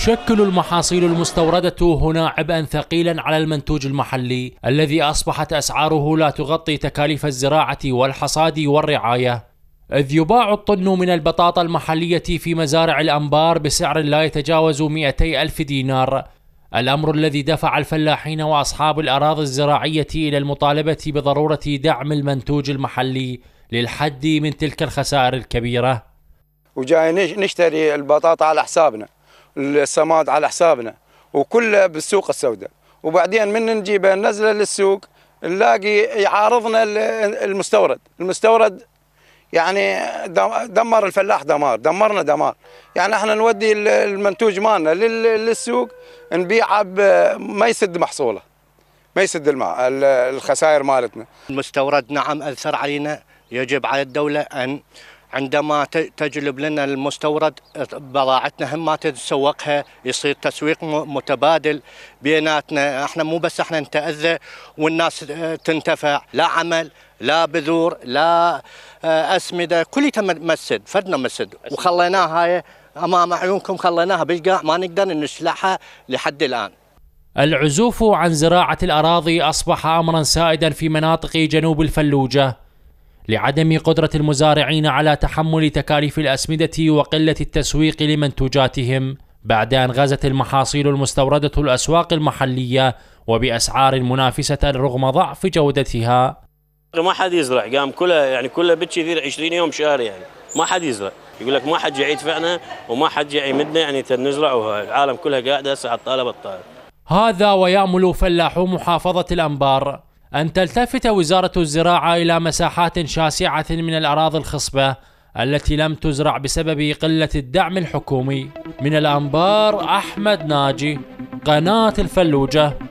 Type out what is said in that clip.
تشكل المحاصيل المستوردة هنا عبئا ثقيلا على المنتوج المحلي الذي أصبحت أسعاره لا تغطي تكاليف الزراعة والحصاد والرعاية إذ يباع الطن من البطاطا المحلية في مزارع الأنبار بسعر لا يتجاوز 200 ألف دينار الأمر الذي دفع الفلاحين وأصحاب الأراضي الزراعية إلى المطالبة بضرورة دعم المنتوج المحلي للحد من تلك الخسائر الكبيرة وجاي نشتري البطاطا على حسابنا السماد على حسابنا وكله بالسوق السوداء وبعدين من نجيبه ننزله للسوق نلاقي يعارضنا المستورد المستورد يعني دمر الفلاح دمار دمرنا دمار يعني احنا نودي المنتوج مالنا للسوق نبيعه ما يسد محصوله ما يسد الماء الخسائر مالتنا المستورد نعم اثر علينا يجب على الدوله ان عندما تجلب لنا المستورد بضاعتنا هم ما تتسوقها يصير تسويق متبادل بيناتنا احنا مو بس احنا نتاذى والناس آه، تنتفع لا عمل لا بذور لا آه، اسمده كلها مسد فدنا مسد وخليناها هاي امام عيونكم خليناها بالقاع ما نقدر نشلحها لحد الان العزوف عن زراعه الاراضي اصبح امرا سائدا في مناطق جنوب الفلوجه لعدم قدرة المزارعين على تحمل تكاليف الأسمدة وقلة التسويق لمنتوجاتهم بعد أن غزت المحاصيل المستوردة الأسواق المحلية وبأسعار منافسة رغم ضعف جودتها ما حد يزرع قام كلها يعني كلها بتشذي 20 يوم شهر يعني ما حد يزرع يقول لك ما حد جاي يدفعنا وما حد جاي يمدنا يعني نزرع العالم كلها قاعده هسه على الطالب الطالب هذا ويأمل فلاحو محافظة الأنبار أن تلتفت وزارة الزراعة إلى مساحات شاسعة من الأراضي الخصبة التي لم تزرع بسبب قلة الدعم الحكومي من الأنبار أحمد ناجي قناة الفلوجة